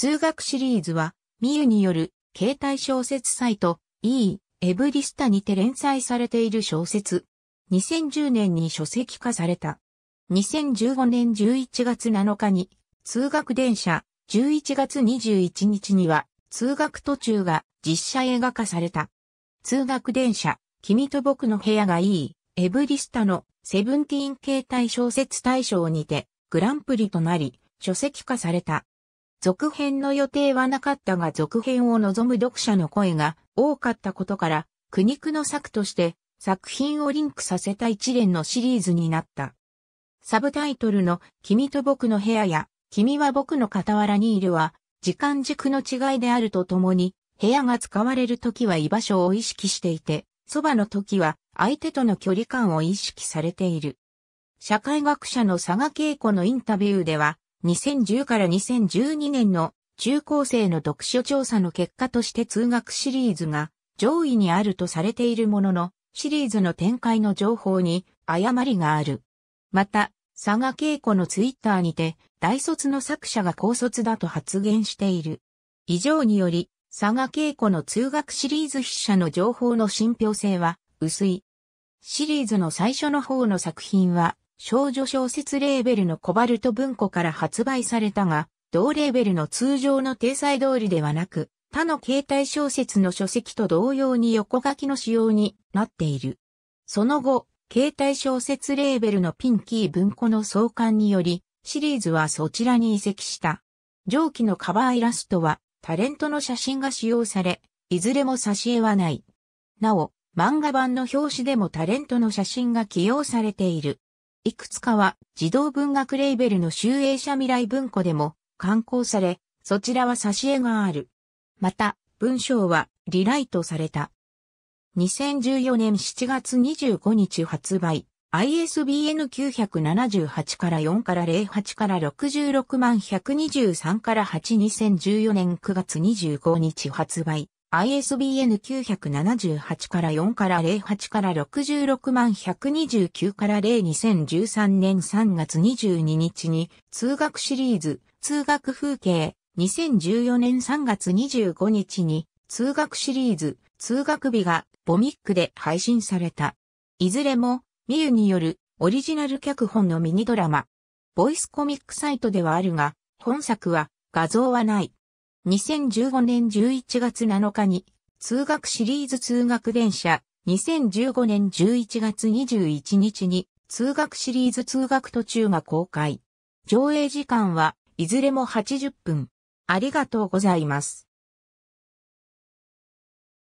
通学シリーズは、ミユによる携帯小説サイト E、エブリスタにて連載されている小説。2010年に書籍化された。2015年11月7日に、通学電車、11月21日には、通学途中が実写映画化された。通学電車、君と僕の部屋がいい、エブリスタのセブンティーン携帯小説大賞にて、グランプリとなり、書籍化された。続編の予定はなかったが続編を望む読者の声が多かったことから、苦肉の策として作品をリンクさせた一連のシリーズになった。サブタイトルの君と僕の部屋や君は僕の傍らにいるは、時間軸の違いであるとともに、部屋が使われる時は居場所を意識していて、そばの時は相手との距離感を意識されている。社会学者の佐賀恵子のインタビューでは、2010から2012年の中高生の読書調査の結果として通学シリーズが上位にあるとされているものの、シリーズの展開の情報に誤りがある。また、佐賀恵子のツイッターにて、大卒の作者が高卒だと発言している。以上により、佐賀恵子の通学シリーズ筆者の情報の信憑性は薄い。シリーズの最初の方の作品は、少女小説レーベルのコバルト文庫から発売されたが、同レーベルの通常の体裁通りではなく、他の携帯小説の書籍と同様に横書きの仕様になっている。その後、携帯小説レーベルのピンキー文庫の創刊により、シリーズはそちらに移籍した。上記のカバーイラストは、タレントの写真が使用され、いずれも挿絵はない。なお、漫画版の表紙でもタレントの写真が起用されている。いくつかは児童文学レーベルの集英社未来文庫でも刊行され、そちらは挿絵がある。また、文章はリライトされた。2014年7月25日発売、ISBN 978から4から08から66万123から8 2014年9月25日発売、ISBN 978から4から08から66万129から0 2013年3月22日に通学シリーズ通学風景2014年3月25日に通学シリーズ通学日がボミックで配信された。いずれもミユによるオリジナル脚本のミニドラマ。ボイスコミックサイトではあるが本作は画像はない。2015年11月7日に、通学シリーズ通学電車、2015年11月21日に、通学シリーズ通学途中が公開。上映時間はいずれも80分。ありがとうございます。